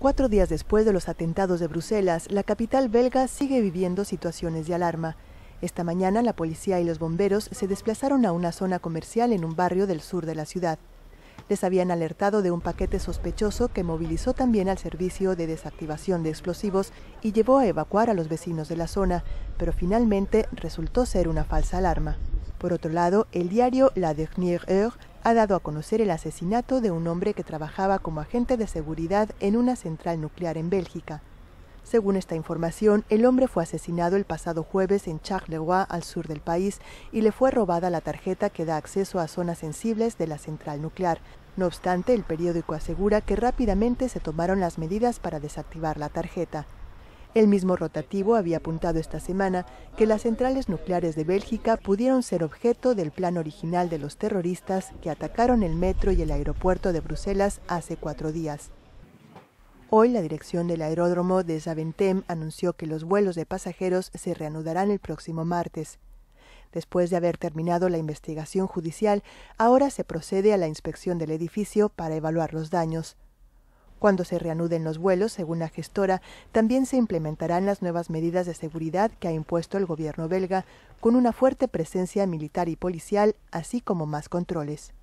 Cuatro días después de los atentados de Bruselas, la capital belga sigue viviendo situaciones de alarma. Esta mañana la policía y los bomberos se desplazaron a una zona comercial en un barrio del sur de la ciudad. Les habían alertado de un paquete sospechoso que movilizó también al servicio de desactivación de explosivos y llevó a evacuar a los vecinos de la zona, pero finalmente resultó ser una falsa alarma. Por otro lado, el diario La Dernière Heure ha dado a conocer el asesinato de un hombre que trabajaba como agente de seguridad en una central nuclear en Bélgica. Según esta información, el hombre fue asesinado el pasado jueves en Charleroi, al sur del país, y le fue robada la tarjeta que da acceso a zonas sensibles de la central nuclear. No obstante, el periódico asegura que rápidamente se tomaron las medidas para desactivar la tarjeta. El mismo rotativo había apuntado esta semana que las centrales nucleares de Bélgica pudieron ser objeto del plan original de los terroristas que atacaron el metro y el aeropuerto de Bruselas hace cuatro días. Hoy la dirección del aeródromo de Zaventem anunció que los vuelos de pasajeros se reanudarán el próximo martes. Después de haber terminado la investigación judicial, ahora se procede a la inspección del edificio para evaluar los daños. Cuando se reanuden los vuelos, según la gestora, también se implementarán las nuevas medidas de seguridad que ha impuesto el gobierno belga, con una fuerte presencia militar y policial, así como más controles.